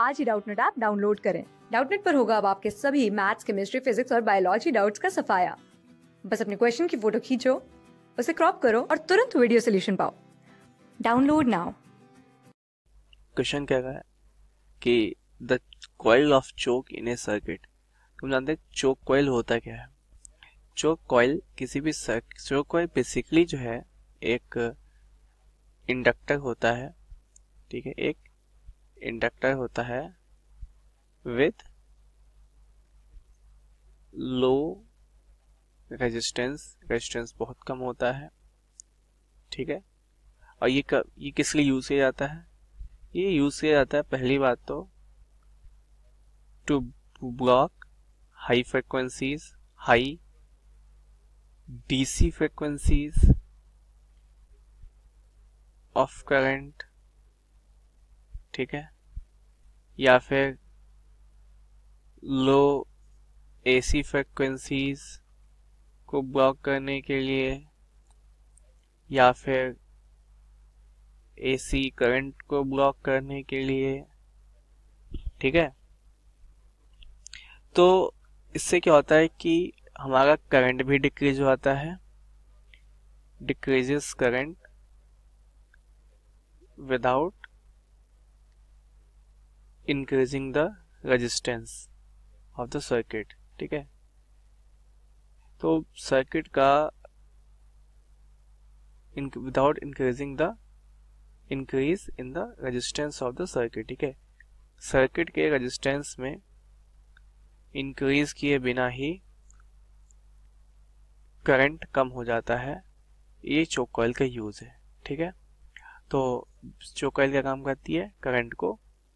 आज ही Doubtnut app download करें डाउटनेट पर होगा अब आपके सभी मैथ्स केमिस्ट्री फिजिक्स और बायोलॉजी डाउट्स का सफाया बस अपने क्वेश्चन की फोटो खींचो उसे क्रॉप करो और तुरंत वीडियो सोल्यूशन पाओ डाउनलोड नाउ क्वेश्चन क्या है कि the coil of choke in a circuit तुम जानते हैं चोक कॉयल होता क्या है चोक कॉयल किसी भी चोक कॉयल बेसिकली जो है एक इंडक्टर होता है ठीक है एक इंडक्टर होता है विथ लो रेजिस्टेंस रेजिस्टेंस बहुत कम होता है ठीक है और ये कब ये किस लिए यूज किया जाता है ये यूज किया जाता है पहली बात तो to block high frequencies high DC frequencies of current ठीक है या फिर लो एसी फ्रिक्वेंसीज को ब्लॉक करने के लिए या फिर एसी करंट को ब्लॉक करने के लिए ठीक है तो इससे क्या होता है कि हमारा करंट भी डिक्रीज होता है decreases current without increasing the resistance of the circuit ठीक है तो सर्किट का without increasing the increase in the resistance of the circuit ठीक है सर्किट के रेजिस्टेंस में इंक्रीज किए बिना ही करंट कम हो जाता है ये चोकॉइल का यूज़ है ठीक है तो चोकॉइल का क्या काम करती है करंट को